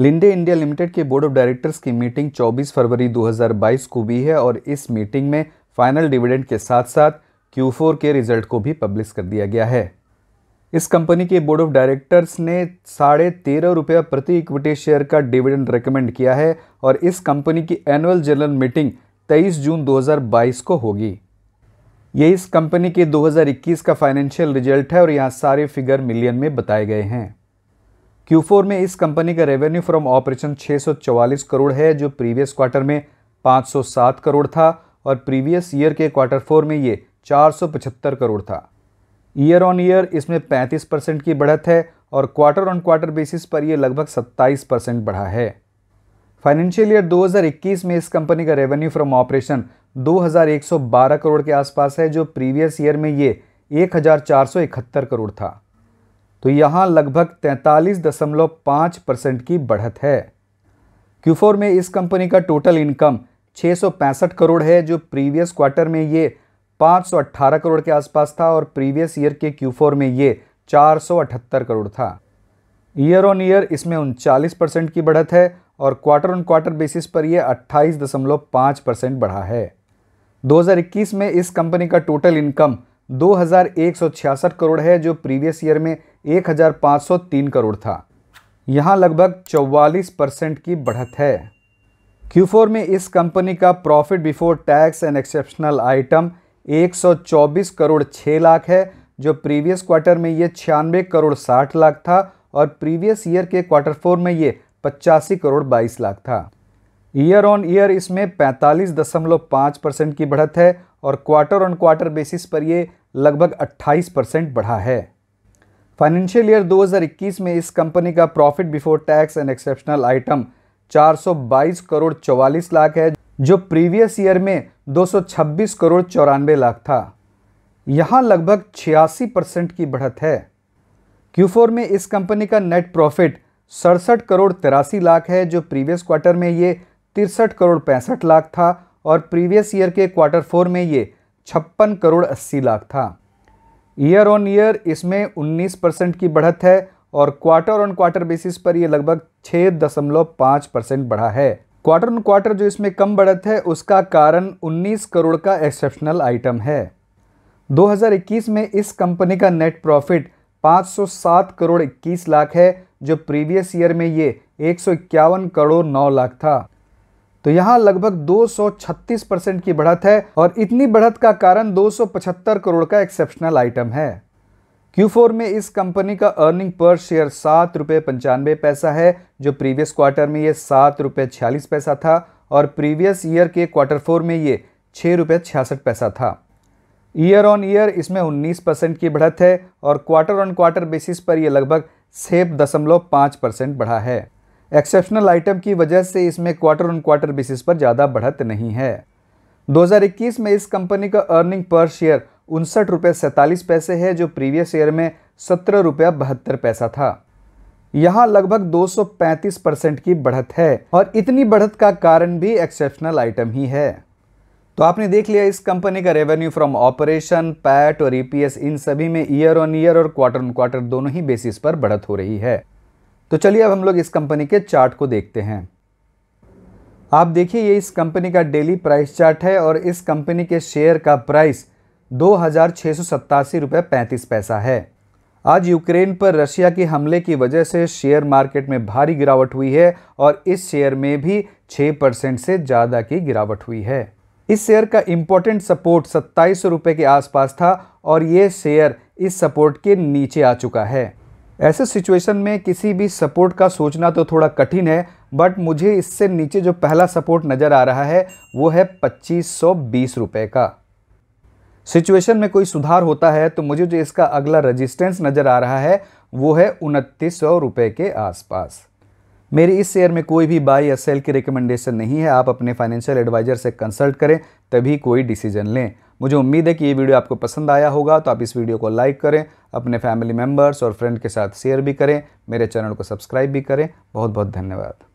Linde India limited के board of directors की meeting 24 फरवरी 2022 को हुई है और इस मीटिंग में फाइनल डिविडेंड के साथ साथ Q4 के रिजल्ट को भी पब्लिश कर दिया गया है इस कंपनी के बोर्ड ऑफ डायरेक्टर्स ने साढ़े तेरह रुपये प्रति इक्विटी शेयर का डिविडेंड रिकमेंड किया है और इस कंपनी की एनुअल जनरल मीटिंग 23 जून 2022 को होगी ये इस कंपनी के 2021 का फाइनेंशियल रिजल्ट है और यहाँ सारे फिगर मिलियन में बताए गए हैं Q4 में इस कंपनी का रेवेन्यू फ्रॉम ऑपरेशन 644 करोड़ है जो प्रीवियस क्वार्टर में 507 करोड़ था और प्रीवियस ईयर के क्वार्टर फोर में ये 475 करोड़ था ईयर ऑन ईयर इसमें 35 परसेंट की बढ़त है और क्वार्टर ऑन क्वार्टर बेसिस पर ये लगभग 27 परसेंट बढ़ा है फाइनेंशियल ईयर 2021 में इस कंपनी का रेवेन्यू फ्रॉम ऑपरेशन 2112 करोड़ के आसपास है जो प्रीवियस ईयर में ये एक करोड़ था तो यहाँ लगभग 43.5 परसेंट की बढ़त है Q4 में इस कंपनी का टोटल इनकम छः करोड़ है जो प्रीवियस क्वार्टर में ये 518 करोड़ के आसपास था और प्रीवियस ईयर के Q4 में ये 478 करोड़ था ईयर ऑन ईयर इसमें उनचालीस परसेंट की बढ़त है और क्वार्टर ऑन क्वार्टर बेसिस पर यह 28.5 परसेंट बढ़ा है 2021 में इस कंपनी का टोटल इनकम दो करोड़ है जो प्रीवियस ईयर में 1503 करोड़ था यहाँ लगभग 44 परसेंट की बढ़त है Q4 में इस कंपनी का profit before tax and exceptional item 124 crore 6 lakh है जो प्रीवियस क्वार्टर में ये छियानवे करोड़ 60 लाख था और प्रीवियस ईयर के क्वार्टर फोर में ये पचासी करोड़ 22 लाख था ईयर ऑन ईयर इसमें 45.5 परसेंट की बढ़त है और क्वार्टर ऑन क्वार्टर बेसिस पर ये लगभग 28 परसेंट बढ़ा है फाइनेंशियल ईयर 2021 में इस कंपनी का profit before tax and exceptional item 422 crore 44 lakh है जो प्रीवियस ईयर में 226 करोड़ चौरानवे लाख था यहाँ लगभग छियासी परसेंट की बढ़त है Q4 में इस कंपनी का नेट प्रॉफिट सड़सठ करोड़ तिरासी लाख है जो प्रीवियस क्वार्टर में ये तिरसठ करोड़ पैंसठ लाख था और प्रीवियस ईयर के क्वार्टर फोर में ये छप्पन करोड़ अस्सी लाख था ईयर ऑन ईयर इसमें 19 परसेंट की बढ़त है और क्वार्टर ऑन क्वार्टर बेसिस पर यह लगभग छः दशमलव पाँच परसेंट बढ़ा है क्वार्टर ऑन क्वार्टर जो इसमें कम बढ़त है उसका कारण 19 करोड़ का एक्सेप्शनल आइटम है 2021 में इस कंपनी का नेट प्रॉफिट 507 करोड़ 21 लाख है जो प्रीवियस ईयर में ये एक करोड़ नौ लाख था तो यहाँ लगभग 236 परसेंट की बढ़त है और इतनी बढ़त का कारण 275 करोड़ का एक्सेप्शनल आइटम है Q4 में इस कंपनी का अर्निंग पर शेयर सात रुपये पंचानवे पैसा है जो प्रीवियस क्वार्टर में ये सात रुपये छियालीस पैसा था और प्रीवियस ईयर के क्वार्टर फोर में ये छः रुपये छियासठ पैसा था ईयर ऑन ईयर इसमें 19 परसेंट की बढ़त है और क्वार्टर ऑन क्वार्टर बेसिस पर यह लगभग छः दशमलव पाँच परसेंट बढ़ा है एक्सेप्शनल आइटम की वजह से इसमें क्वार्टर ऑन क्वार्टर बेसिस पर ज़्यादा बढ़त नहीं है 2021 में इस कंपनी का अर्निंग पर शेयर उनसठ रुपये सैंतालीस पैसे है जो प्रीवियस ईयर में सत्रह रुपया बहत्तर पैसा था यहाँ लगभग 235 परसेंट की बढ़त है और इतनी बढ़त का कारण भी एक्सेप्शनल आइटम ही है तो आपने देख लिया इस कंपनी का रेवेन्यू फ्रॉम ऑपरेशन पैट और ईपीएस e इन सभी में ईयर ऑन ईयर और क्वार्टर ऑन क्वार्टर दोनों ही बेसिस पर बढ़त हो रही है तो चलिए अब हम लोग इस कंपनी के चार्ट को देखते हैं आप देखिए ये इस कंपनी का डेली प्राइस चार्ट है और इस कंपनी के शेयर का प्राइस दो हज़ार छः सौ सत्तासी रुपये पैंतीस पैसा है आज यूक्रेन पर रशिया के हमले की वजह से शेयर मार्केट में भारी गिरावट हुई है और इस शेयर में भी 6 परसेंट से ज़्यादा की गिरावट हुई है इस शेयर का इम्पोर्टेंट सपोर्ट सत्ताईस रुपये के आसपास था और ये शेयर इस सपोर्ट के नीचे आ चुका है ऐसे सिचुएशन में किसी भी सपोर्ट का सोचना तो थोड़ा कठिन है बट मुझे इससे नीचे जो पहला सपोर्ट नज़र आ रहा है वो है पच्चीस सौ बीस रुपये का सिचुएशन में कोई सुधार होता है तो मुझे जो इसका अगला रजिस्टेंस नज़र आ रहा है वो है उनतीस सौ रुपये के आसपास मेरी इस शेयर में कोई भी बाई या सेल की रिकमेंडेशन नहीं है आप अपने फाइनेंशियल एडवाइज़र से कंसल्ट करें तभी कोई डिसीजन लें मुझे उम्मीद है कि ये वीडियो आपको पसंद आया होगा तो आप इस वीडियो को लाइक करें अपने फैमिली मेम्बर्स और फ्रेंड के साथ शेयर भी करें मेरे चैनल को सब्सक्राइब भी करें बहुत बहुत धन्यवाद